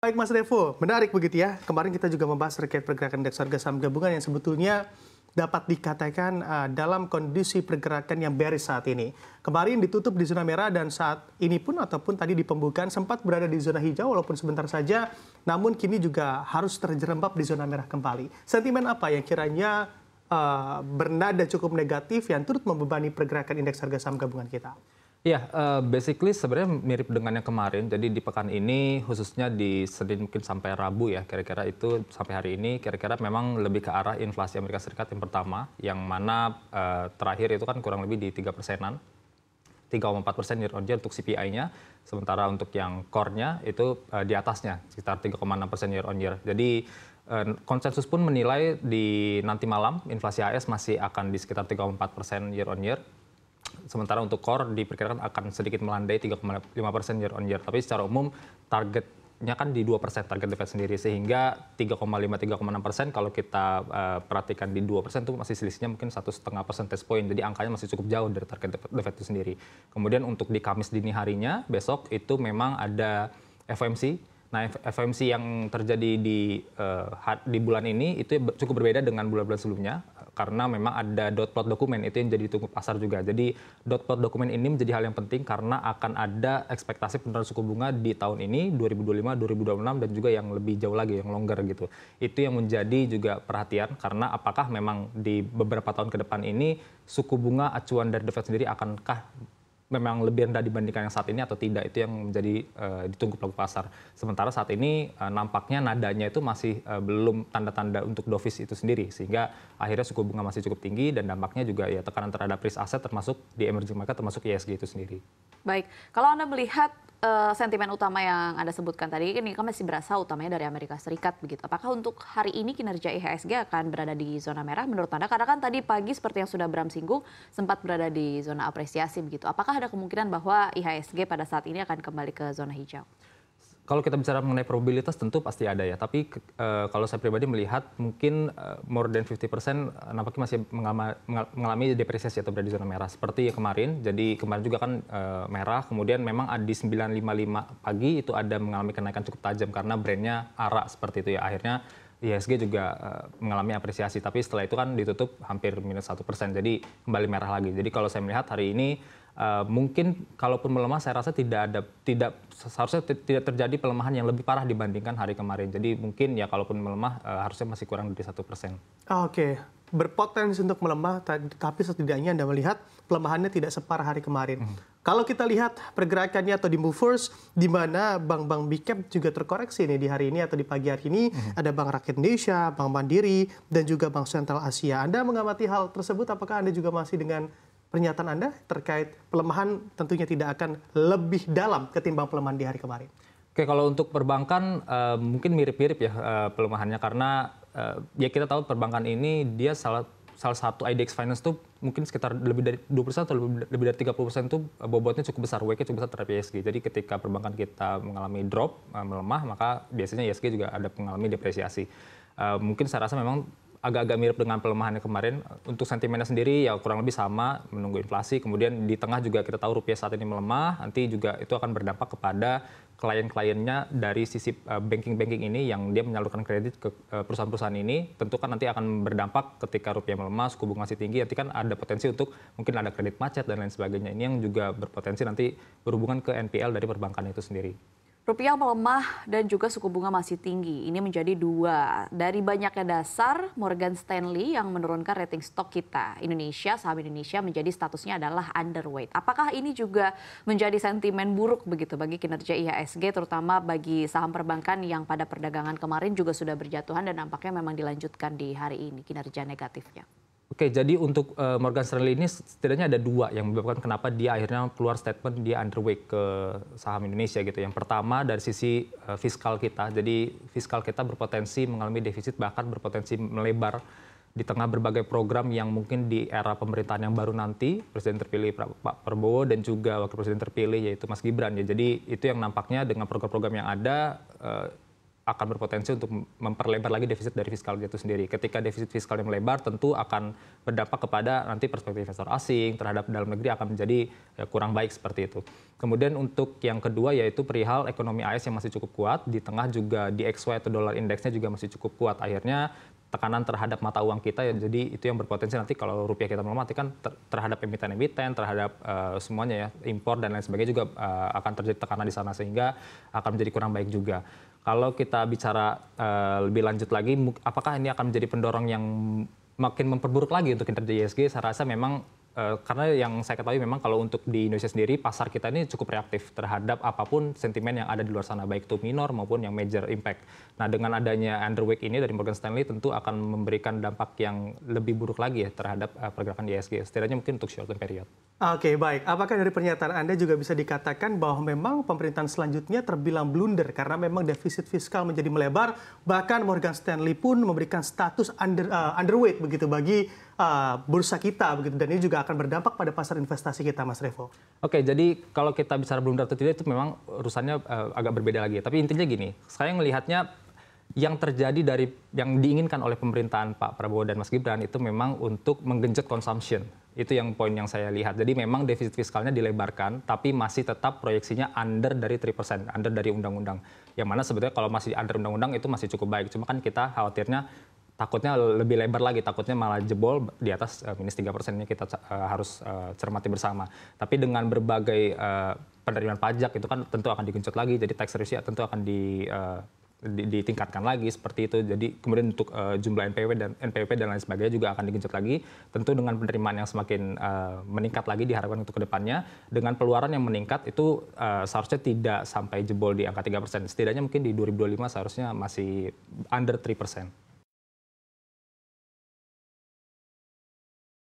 Baik Mas Revo, menarik begitu ya. Kemarin kita juga membahas terkait pergerakan indeks harga saham gabungan yang sebetulnya dapat dikatakan uh, dalam kondisi pergerakan yang bearish saat ini. Kemarin ditutup di zona merah dan saat ini pun ataupun tadi di pembukaan sempat berada di zona hijau walaupun sebentar saja, namun kini juga harus terjerembab di zona merah kembali. Sentimen apa yang kiranya uh, bernada cukup negatif yang turut membebani pergerakan indeks harga saham gabungan kita? Ya, uh, basically sebenarnya mirip dengan yang kemarin. Jadi di pekan ini khususnya di Senin mungkin sampai Rabu ya, kira-kira itu sampai hari ini kira-kira memang lebih ke arah inflasi Amerika Serikat yang pertama, yang mana uh, terakhir itu kan kurang lebih di tiga persenan. 3,4 persen year on year untuk CPI-nya, sementara untuk yang core-nya itu uh, di atasnya sekitar 3,6 persen year on year. Jadi uh, konsensus pun menilai di nanti malam inflasi AS masih akan di sekitar 3,4 persen year on year Sementara untuk core diperkirakan akan sedikit melandai 3,5 persen year on year. Tapi secara umum targetnya kan di 2 persen target The sendiri. Sehingga 3,5-3,6 persen kalau kita uh, perhatikan di 2 persen itu masih selisihnya mungkin satu setengah persen percentage point. Jadi angkanya masih cukup jauh dari target The itu sendiri. Kemudian untuk di Kamis dini harinya besok itu memang ada FOMC Nah, FOMC yang terjadi di uh, di bulan ini itu cukup berbeda dengan bulan-bulan sebelumnya karena memang ada dot plot dokumen itu yang jadi ditunggu pasar juga. Jadi dot plot dokumen ini menjadi hal yang penting karena akan ada ekspektasi penurunan suku bunga di tahun ini 2025, 2026 dan juga yang lebih jauh lagi yang longgar gitu. Itu yang menjadi juga perhatian karena apakah memang di beberapa tahun ke depan ini suku bunga acuan dari The Fed sendiri akankah memang lebih rendah dibandingkan yang saat ini atau tidak itu yang menjadi uh, ditunggu pelaku pasar. Sementara saat ini uh, nampaknya nadanya itu masih uh, belum tanda-tanda untuk dovis itu sendiri sehingga akhirnya suku bunga masih cukup tinggi dan dampaknya juga ya tekanan terhadap risk aset termasuk di emerging market termasuk ISG e itu sendiri. Baik, kalau Anda melihat uh, sentimen utama yang Anda sebutkan tadi ini kan masih berasa utamanya dari Amerika Serikat begitu. Apakah untuk hari ini kinerja IHSG akan berada di zona merah menurut Anda? Karena kan tadi pagi seperti yang sudah Bram singgung sempat berada di zona apresiasi begitu. Apakah ada kemungkinan bahwa IHSG pada saat ini akan kembali ke zona hijau? kalau kita bicara mengenai probabilitas tentu pasti ada ya, tapi uh, kalau saya pribadi melihat mungkin uh, more than 50% nampaknya masih mengalami, mengalami depresiasi atau berada di zona merah. Seperti ya kemarin, jadi kemarin juga kan uh, merah, kemudian memang di 955 pagi itu ada mengalami kenaikan cukup tajam karena brandnya ARA seperti itu ya. Akhirnya IHSG juga uh, mengalami apresiasi, tapi setelah itu kan ditutup hampir minus satu persen, jadi kembali merah lagi. Jadi kalau saya melihat hari ini uh, mungkin kalaupun melemah, saya rasa tidak ada, tidak seharusnya tidak terjadi pelemahan yang lebih parah dibandingkan hari kemarin. Jadi mungkin ya kalaupun melemah uh, harusnya masih kurang dari satu persen. Oke, okay. berpotensi untuk melemah, tapi setidaknya anda melihat pelemahannya tidak separah hari kemarin. Mm -hmm. Kalau kita lihat pergerakannya atau di move first, di mana bank-bank big cap juga terkoreksi nih di hari ini atau di pagi hari ini, hmm ada Bank Rakyat Indonesia, Bank Mandiri, dan juga Bank Sentral Asia. Anda mengamati hal tersebut, apakah Anda juga masih dengan pernyataan Anda terkait pelemahan tentunya tidak akan lebih dalam ketimbang pelemahan di hari kemarin? Oke, kalau untuk perbankan uh, mungkin mirip-mirip ya uh, pelemahannya karena uh, ya kita tahu perbankan ini dia salah salah satu IDX Finance tuh mungkin sekitar lebih dari 20% atau lebih dari 30% tuh eh, bobotnya cukup besar, wake cukup besar terhadap ISG. Jadi ketika perbankan kita mengalami drop, eh, melemah, maka biasanya ISG juga ada mengalami depresiasi. Uh, mungkin saya rasa memang agak-agak mirip dengan pelemahan kemarin. Untuk sentimennya sendiri ya kurang lebih sama menunggu inflasi. Kemudian di tengah juga kita tahu rupiah saat ini melemah. Nanti juga itu akan berdampak kepada klien-kliennya dari sisi eh, banking-banking ini yang dia menyalurkan kredit ke eh, perusahaan-perusahaan ini. Tentu kan nanti akan berdampak ketika rupiah melemah, suku bunga masih tinggi. Nanti kan ada potensi untuk mungkin ada kredit macet dan lain sebagainya. Ini yang juga berpotensi nanti berhubungan ke NPL dari perbankan itu sendiri. Rupiah melemah dan juga suku bunga masih tinggi. Ini menjadi dua. Dari banyaknya dasar, Morgan Stanley yang menurunkan rating stok kita. Indonesia, saham Indonesia menjadi statusnya adalah underweight. Apakah ini juga menjadi sentimen buruk begitu bagi kinerja IHSG, terutama bagi saham perbankan yang pada perdagangan kemarin juga sudah berjatuhan dan nampaknya memang dilanjutkan di hari ini kinerja negatifnya? Oke, jadi untuk uh, Morgan Stanley ini setidaknya ada dua yang menyebabkan kenapa dia akhirnya keluar statement dia underweight ke saham Indonesia gitu. Yang pertama dari sisi uh, fiskal kita, jadi fiskal kita berpotensi mengalami defisit bahkan berpotensi melebar di tengah berbagai program yang mungkin di era pemerintahan yang baru nanti Presiden terpilih Pak Prabowo dan juga Wakil Presiden terpilih yaitu Mas Gibran ya. Jadi itu yang nampaknya dengan program-program yang ada uh, akan berpotensi untuk memperlebar lagi defisit dari fiskal itu sendiri. Ketika defisit fiskal yang melebar, tentu akan berdampak kepada nanti perspektif investor asing terhadap dalam negeri akan menjadi eh, kurang baik seperti itu. Kemudian untuk yang kedua yaitu perihal ekonomi AS yang masih cukup kuat, di tengah juga di DXY atau dolar indeksnya juga masih cukup kuat. Akhirnya tekanan terhadap mata uang kita ya jadi itu yang berpotensi nanti kalau rupiah kita melemah kan ter terhadap emiten-emiten terhadap uh, semuanya ya impor dan lain sebagainya juga uh, akan terjadi tekanan di sana sehingga akan menjadi kurang baik juga kalau kita bicara uh, lebih lanjut lagi, apakah ini akan menjadi pendorong yang makin memperburuk lagi untuk kinerja ISG? Saya rasa memang uh, karena yang saya ketahui memang kalau untuk di Indonesia sendiri pasar kita ini cukup reaktif terhadap apapun sentimen yang ada di luar sana baik itu minor maupun yang major impact. Nah dengan adanya underweight ini dari Morgan Stanley tentu akan memberikan dampak yang lebih buruk lagi ya terhadap uh, pergerakan ISG setidaknya mungkin untuk short term period. Oke, baik. Apakah dari pernyataan Anda juga bisa dikatakan bahwa memang pemerintahan selanjutnya terbilang blunder karena memang defisit fiskal menjadi melebar, bahkan Morgan Stanley pun memberikan status under, uh, underweight begitu bagi uh, bursa kita begitu dan ini juga akan berdampak pada pasar investasi kita, Mas Revo. Oke, jadi kalau kita bicara blunder atau tidak itu memang urusannya uh, agak berbeda lagi. Tapi intinya gini, saya melihatnya yang terjadi dari yang diinginkan oleh pemerintahan Pak Prabowo dan Mas Gibran itu memang untuk menggenjot consumption itu yang poin yang saya lihat. Jadi memang defisit fiskalnya dilebarkan, tapi masih tetap proyeksinya under dari 3%, under dari undang-undang. Yang mana sebetulnya kalau masih under undang-undang itu masih cukup baik. Cuma kan kita khawatirnya takutnya lebih lebar lagi, takutnya malah jebol di atas uh, minus 3 ini kita uh, harus uh, cermati bersama. Tapi dengan berbagai uh, penerimaan pajak itu kan tentu akan digencet lagi, jadi tax ratio tentu akan di... Uh, ditingkatkan lagi seperti itu. Jadi kemudian untuk uh, jumlah NPW dan NPWP dan lain sebagainya juga akan digenjot lagi. Tentu dengan penerimaan yang semakin uh, meningkat lagi diharapkan untuk kedepannya dengan peluaran yang meningkat itu uh, seharusnya tidak sampai jebol di angka 3 persen. Setidaknya mungkin di 2025 seharusnya masih under 3 persen.